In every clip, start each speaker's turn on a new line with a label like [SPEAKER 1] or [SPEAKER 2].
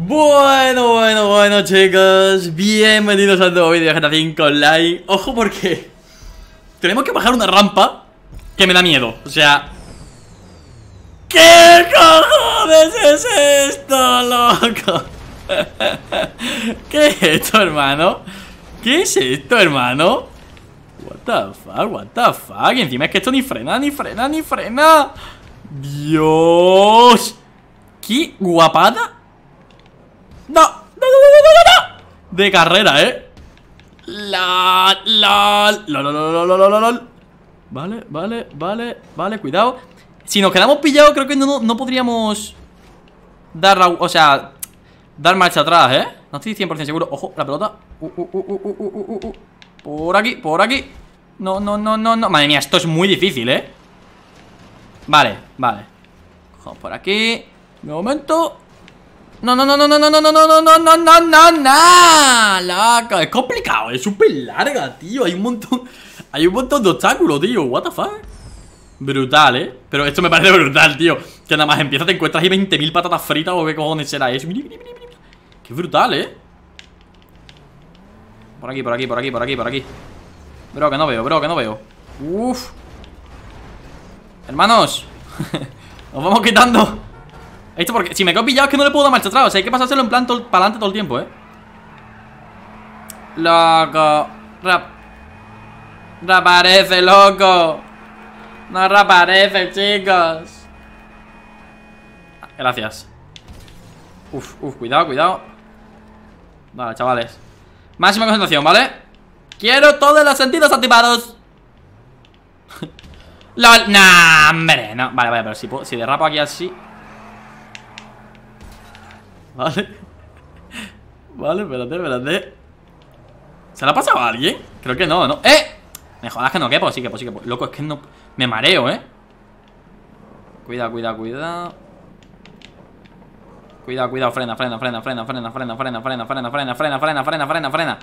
[SPEAKER 1] Bueno, bueno, bueno chicos Bienvenidos al nuevo vídeo de GTA 5 Online Ojo porque Tenemos que bajar una rampa Que me da miedo, o sea ¿Qué cojones es esto, loco? ¿Qué es esto, hermano? ¿Qué es esto, hermano? What the fuck, what the fuck y Encima es que esto ni frena, ni frena, ni frena Dios Qué guapada ¡No! ¡No, no, no, no, no, De carrera, ¿eh? La, la, Vale, vale, vale, vale, cuidado Si nos quedamos pillados creo que no, podríamos Dar la, o sea Dar marcha atrás, ¿eh? No estoy 100% seguro, ojo, la pelota uh, uh, uh, Por aquí, por aquí No, no, no, no, no Madre mía, esto es muy difícil, ¿eh? Vale, vale por aquí De momento no, no, no, no, no, no, no, no, no, no, no, no, no, no, La es complicado, es súper larga, tío. Hay un montón. Hay un montón de obstáculos, tío. What the fuck? Brutal, eh. Pero esto me parece brutal, tío. Que nada más empieza, te encuentras ahí 20.000 patatas fritas o qué cojones será eso. Qué brutal, eh. Por aquí, por aquí, por aquí, por aquí, por aquí. Bro, que no veo, bro, que no veo. Uf. Hermanos. Nos vamos quitando. Esto porque si me he pillado es que no le puedo dar marcha atrás. O sea, hay que pasárselo en plan para adelante todo el tiempo, ¿eh? Loco. Rap. Reaparece, loco. No reaparece, chicos. Gracias. Uf, uf, cuidado, cuidado. Vale, chavales. Máxima concentración, ¿vale? Quiero todos los sentidos activados. LOL. Nah, hombre, no. Vale, vale, pero si, si derrapo aquí así. Vale. Vale, espérate, espérate. ¿Se la ha pasado a alguien? Creo que no, ¿no? ¡Eh! Me jodas que no quepo, sí que sí que Loco, es que no... Me mareo, ¿eh? Cuidado, cuidado, cuidado Cuidado, cuidado, frena, frena, frena, frena, frena, frena, frena, frena, frena, frena, frena, frena, frena, frena, frena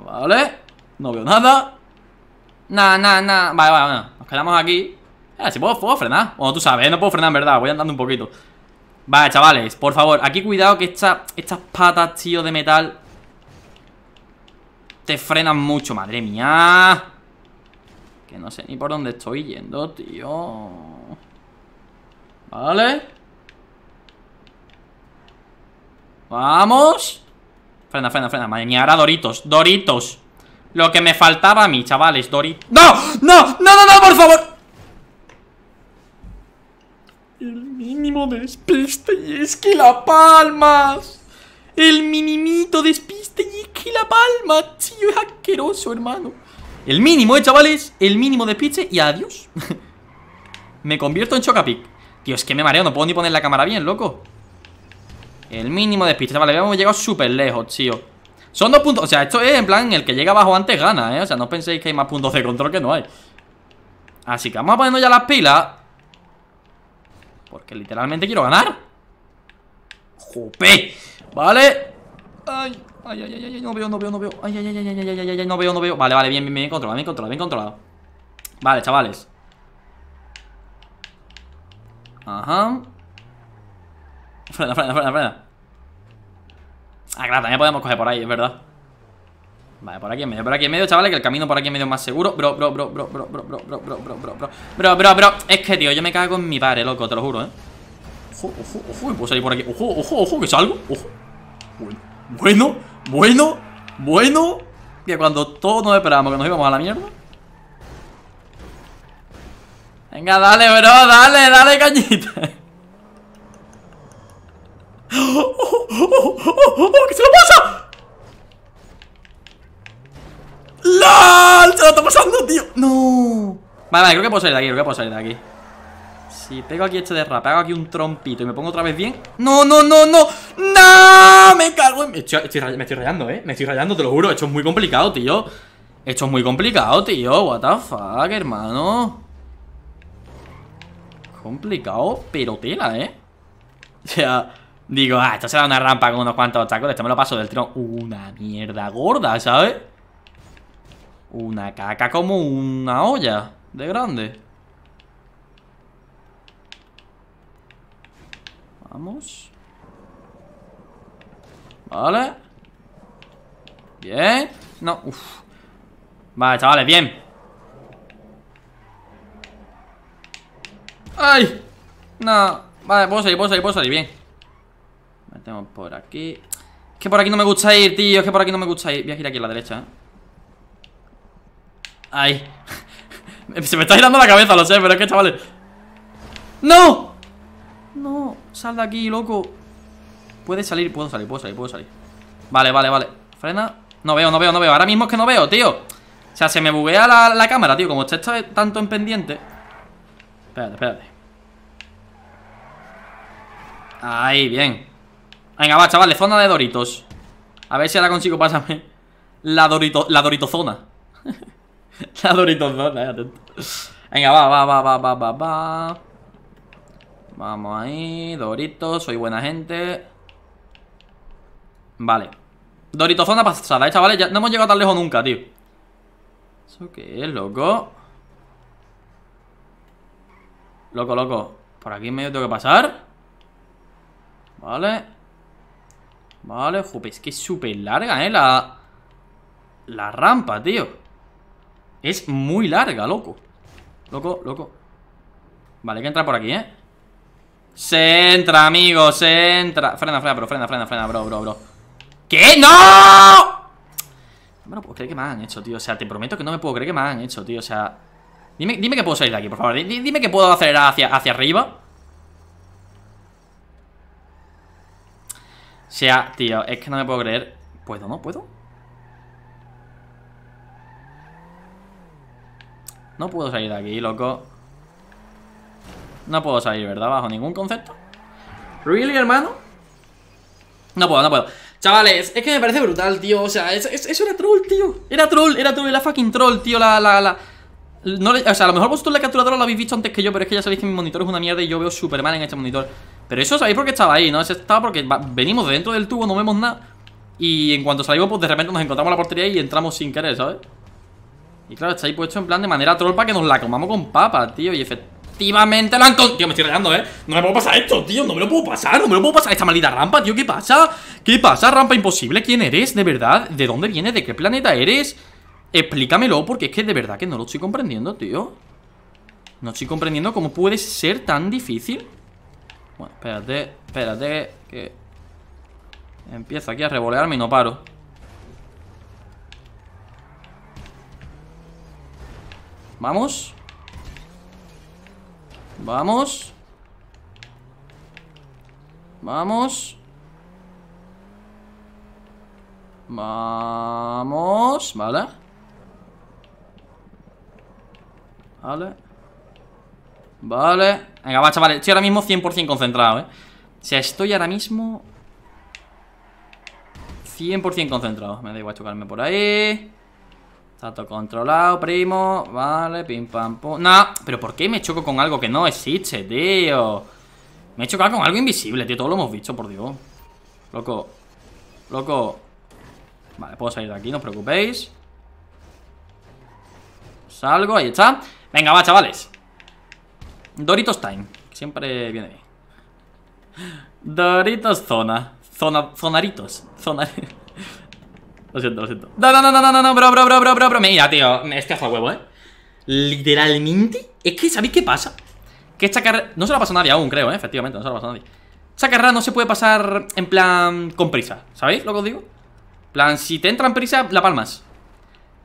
[SPEAKER 1] Vale No veo nada Nada, nada, nada Vale, vale, vale Nos quedamos aquí Ah, si puedo, puedo frenar. Bueno, tú sabes, no puedo frenar en verdad. Voy andando un poquito. Vale, chavales, por favor. Aquí cuidado que estas patas, tío, de metal. Te frenan mucho, madre mía. Que no sé ni por dónde estoy yendo, tío. Vale. Vamos. Frena, frena, frena. Madre mía, ahora Doritos. Doritos. Lo que me faltaba a mí, chavales. Doritos. ¡No! ¡No! ¡No, no, no! ¡Por favor! El mínimo despiste y es que la palmas. El minimito despiste y es que la palma, tío, es asqueroso, hermano. El mínimo, eh, chavales, el mínimo despiste y adiós. me convierto en Chocapic. Tío, es que me mareo, no puedo ni poner la cámara bien, loco. El mínimo despiste, vale, hemos llegado súper lejos, tío. Son dos puntos, o sea, esto es en plan, el que llega abajo antes gana, eh. O sea, no penséis que hay más puntos de control que no hay. Así que vamos a ponernos ya las pilas que literalmente quiero ganar ¡Jope! Vale Ay, ay, ay, ay, no veo, no veo, no veo Ay, ay, ay, ay, ay, ay, ay, no veo, no veo Vale, vale, bien, bien, bien controlado, bien controlado, bien controlado Vale, chavales Ajá Frena, frena, frena, frena Ah, claro, también podemos coger por ahí, es verdad Vale, por aquí en medio, por aquí en medio, chavales Que el camino por aquí en medio es más seguro Bro, bro, bro, bro, bro, bro, bro, bro, bro, bro, bro, bro Bro, bro, Es que, tío, yo me cago en mi padre, loco, te lo juro, eh Ojo, ojo, ojo, puedo salir por aquí Ojo, ojo, ojo, que salgo, ojo Bueno, bueno, bueno, Que cuando todos nos esperábamos que nos íbamos a la mierda Venga, dale, bro, dale, dale, cañita Oh, oh, Te lo está pasando, tío No Vale, vale, creo que puedo salir de aquí, creo que puedo salir de aquí Si pego aquí este derrape, hago aquí un trompito y me pongo otra vez bien No, no, no, no No, me cago en... me estoy, rayando, eh, me estoy rayando, te lo juro Esto es muy complicado, tío Esto es muy complicado, tío, what the fuck, hermano Complicado, pero tela, eh O sea... Digo, ah, esto será una rampa con unos cuantos tacos, Esto me lo paso del tron Una mierda gorda, ¿sabes? Una caca como una olla de grande. Vamos. Vale. Bien. No, uff. Vale, chavales, bien. ¡Ay! No. Vale, puedo salir, puedo salir, puedo salir, bien. Metemos por aquí. Es que por aquí no me gusta ir, tío. Es que por aquí no me gusta ir. Voy a girar aquí a la derecha, ¿eh? Ahí. Se me está girando la cabeza, lo sé, pero es que, chavales. ¡No! No, sal de aquí, loco. Puedes salir, puedo salir, puedo salir, puedo salir. Vale, vale, vale. Frena. No veo, no veo, no veo. Ahora mismo es que no veo, tío. O sea, se me buguea la, la cámara, tío. Como está, está tanto en pendiente. Espérate, espérate. Ahí, bien. Venga, va, chavales, zona de Doritos. A ver si ahora consigo pasarme la, dorito, la Doritozona. La Doritos zona eh, atento. Venga, va, va, va, va, va, va, Vamos ahí, Doritos, soy buena gente. Vale. Doritos zona pasada, eh, chavales. Ya no hemos llegado tan lejos nunca, tío. ¿Eso qué es, loco? Loco, loco. Por aquí medio tengo que pasar. Vale. Vale, jope, es que es súper larga, eh, la... La rampa, tío. Es muy larga, loco Loco, loco Vale, hay que entrar por aquí, ¿eh? Se entra, amigo, se entra Frena, frena, bro, frena, frena, frena, bro, bro, bro ¿Qué? ¡No! No me puedo creer que me han hecho, tío O sea, te prometo que no me puedo creer que me han hecho, tío O sea... Dime, que puedo salir de aquí, por favor Dime que puedo acelerar hacia, hacia arriba O sea, tío, es que no me puedo creer ¿Puedo, no? ¿Puedo? No puedo salir de aquí, loco No puedo salir, ¿verdad? Bajo ningún concepto ¿Really, hermano? No puedo, no puedo Chavales, es que me parece brutal, tío O sea, eso, era troll, tío Era troll, era troll, era fucking troll, tío La, la, la o sea, a lo mejor vosotros la capturadora lo habéis visto antes que yo Pero es que ya sabéis que mi monitor es una mierda y yo veo súper mal en este monitor Pero eso sabéis porque qué estaba ahí, ¿no? Eso estaba porque venimos dentro del tubo, no vemos nada Y en cuanto salimos, pues de repente nos encontramos la portería y entramos sin querer, ¿sabes? Y claro, está ahí puesto en plan de manera troll para que nos la comamos con papa, tío. Y efectivamente lo han Tío, me estoy regando, ¿eh? No me puedo pasar esto, tío. No me lo puedo pasar, no me lo puedo pasar. Esta maldita rampa, tío, ¿qué pasa? ¿Qué pasa, rampa imposible? ¿Quién eres, de verdad? ¿De dónde vienes? ¿De qué planeta eres? Explícamelo, porque es que de verdad que no lo estoy comprendiendo, tío. No estoy comprendiendo cómo puede ser tan difícil. Bueno, espérate, espérate, que... Empiezo aquí a revolearme y no paro. Vamos. Vamos. Vamos. Vamos. Vale. Vale. Vale. Venga, va, chavales. Estoy ahora mismo 100% concentrado, ¿eh? O sea, estoy ahora mismo 100% concentrado. Me da igual chocarme por ahí. Está controlado, primo. Vale, pim pam pum. No, pero ¿por qué me choco con algo que no existe, tío? Me he chocado con algo invisible, tío. Todo lo hemos visto, por Dios. Loco. Loco. Vale, puedo salir de aquí, no os preocupéis. Salgo, ahí está. Venga, va, chavales. Doritos Time. Siempre viene bien. Doritos Zona. Zona, zonaritos. Zonaritos. Lo siento, lo siento. No, no, no, no, no, no, bro, bro, bro, bro, bro, Mira, tío, este ajo huevo, ¿eh? Literalmente, es que ¿sabéis qué pasa? Que esta carrera... No se la ha pasado nadie aún, creo, ¿eh? Efectivamente, no se la ha pasado nadie. Esta carrera no se puede pasar en plan con prisa, ¿sabéis lo que os digo? plan, si te entran en prisa, la palmas.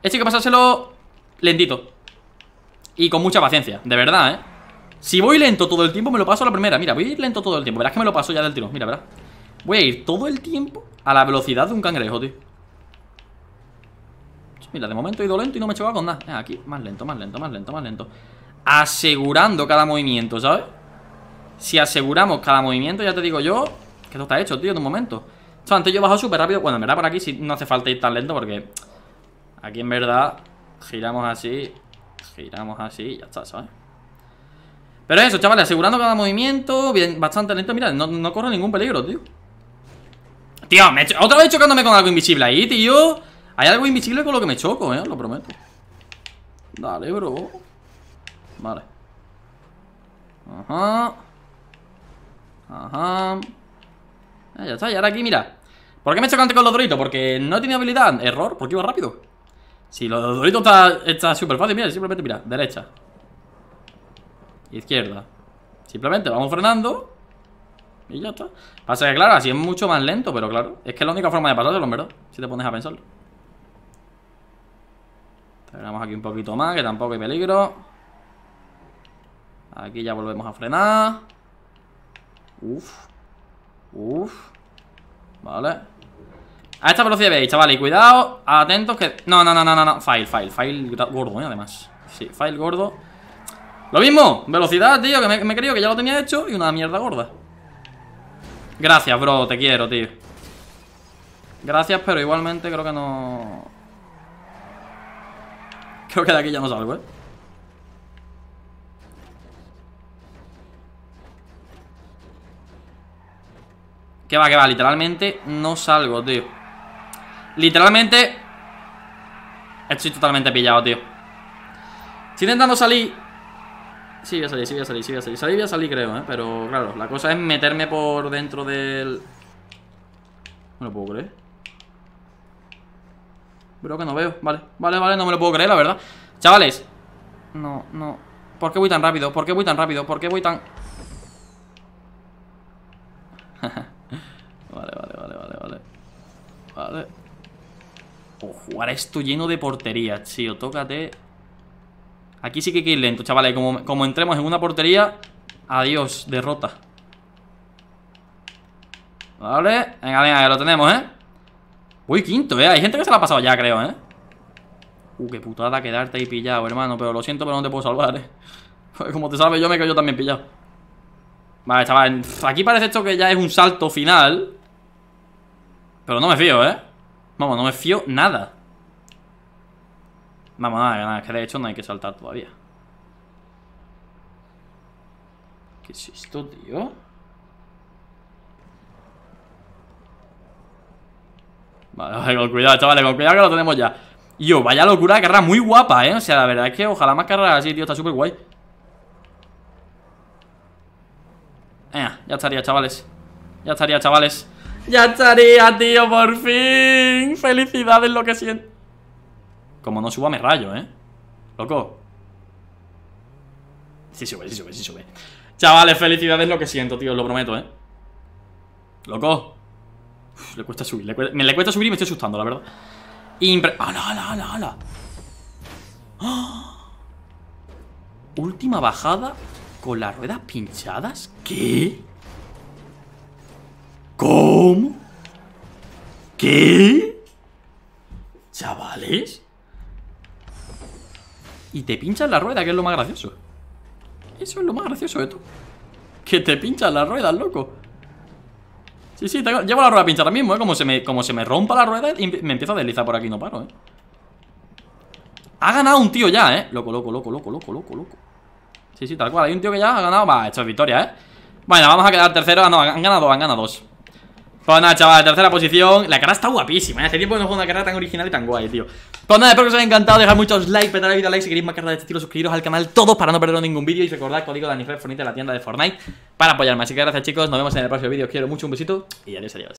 [SPEAKER 1] Esto hay que pasárselo lentito. Y con mucha paciencia, de verdad, ¿eh? Si voy lento todo el tiempo, me lo paso a la primera. Mira, voy a ir lento todo el tiempo. Verás que me lo paso ya del tiro. Mira, verás. Voy a ir todo el tiempo a la velocidad de un cangrejo, tío. Mira, de momento he ido lento y no me he chocado con nada Aquí, más lento, más lento, más lento, más lento Asegurando cada movimiento, ¿sabes? Si aseguramos cada movimiento, ya te digo yo Que esto está hecho, tío, de un momento antes yo he bajado súper rápido Bueno, en verdad por aquí sí no hace falta ir tan lento porque Aquí en verdad Giramos así Giramos así y ya está, ¿sabes? Pero eso, chavales, asegurando cada movimiento bien, Bastante lento, mira, no, corro ningún peligro, tío Tío, me he otra vez chocándome con algo invisible ahí, tío hay algo invisible con lo que me choco, eh, lo prometo Dale, bro Vale Ajá Ajá eh, Ya está, y ahora aquí, mira ¿Por qué me choco antes con los doritos? Porque no tenía habilidad Error, porque iba rápido Si los doritos está súper fácil, mira, simplemente mira Derecha Izquierda Simplemente vamos frenando Y ya está Pasa que claro, así es mucho más lento Pero claro, es que es la única forma de pasárselo, en verdad Si te pones a pensarlo Esperamos aquí un poquito más, que tampoco hay peligro. Aquí ya volvemos a frenar. Uf. Uf. Vale. A esta velocidad veis, chavales, cuidado, atentos que... No, no, no, no, no, file, file, file gordo, ¿eh? además Sí, file gordo Lo mismo, velocidad, tío, que me, me creo que ya lo tenía hecho Y una mierda gorda Gracias, bro, te quiero, tío Gracias, pero igualmente creo que no... Creo que de aquí ya no salgo, ¿eh? Que va, que va, literalmente no salgo, tío Literalmente Estoy totalmente pillado, tío Estoy intentando salir Sí, voy a salir, sí, voy a salir, sí, voy a salir Salí, voy a salir, creo, ¿eh? Pero, claro, la cosa es meterme por dentro del... No lo puedo creer Bro, que no veo. Vale, vale, vale, no me lo puedo creer, la verdad. Chavales. No, no. ¿Por qué voy tan rápido? ¿Por qué voy tan rápido? ¿Por qué voy tan...? vale, vale, vale, vale, vale. Vale. Ojo, ahora esto lleno de portería tío. Tócate. Aquí sí que hay que ir lento, chavales. Como, como entremos en una portería... Adiós, derrota. Vale. Venga, venga, ya lo tenemos, ¿eh? Uy, quinto, eh. Hay gente que se la ha pasado ya, creo, eh. Uh, qué putada quedarte ahí pillado, hermano. Pero lo siento, pero no te puedo salvar, eh. Como te salve yo, me quedo yo también pillado. Vale, chaval. Aquí parece esto que ya es un salto final. Pero no me fío, eh. Vamos, no me fío nada. Vamos, nada, nada. Es que de hecho no hay que saltar todavía. ¿Qué es esto, tío? Vale, con cuidado, chavales, con cuidado que lo tenemos ya Yo, vaya locura, carrera muy guapa, ¿eh? O sea, la verdad es que ojalá más carga así, tío, está súper guay ya estaría, chavales Ya estaría, chavales Ya estaría, tío, por fin Felicidades lo que siento Como no suba, me rayo, ¿eh? Loco Sí sube, sí sube, sí sube Chavales, felicidades lo que siento, tío, lo prometo, ¿eh? Loco le cuesta subir. me le cuesta subir y me estoy asustando, la verdad. hala, ¡Ah, hala, hala! ¡Ah! Última bajada con las ruedas pinchadas. ¿Qué? ¿Cómo? ¿Qué? ¿Chavales? Y te pinchan la rueda, que es lo más gracioso. Eso es lo más gracioso de tú. Que te pinchan las ruedas, loco. Sí, sí, llevo la rueda pincha ahora mismo, ¿eh? Como se, me, como se me rompa la rueda y me empiezo a deslizar por aquí, no paro, ¿eh? Ha ganado un tío ya, ¿eh? Loco, loco, loco, loco, loco, loco, loco. Sí, sí, tal cual. Hay un tío que ya ha ganado. Va, esto es victoria, ¿eh? Bueno, vamos a quedar tercero. Ah, no, han ganado, han ganado dos. Pues nada, chaval, tercera posición La cara está guapísima, ¿eh? hace tiempo que no juego una cara tan original y tan guay, tío Pues nada, espero que os haya encantado dejad muchos likes, petar la vida like Si queréis más cartas de este estilo, suscribiros al canal todos Para no perderos ningún vídeo y recordad código Anifred, Fornite en la tienda de Fortnite Para apoyarme, así que gracias chicos Nos vemos en el próximo vídeo, os quiero mucho, un besito Y adiós, adiós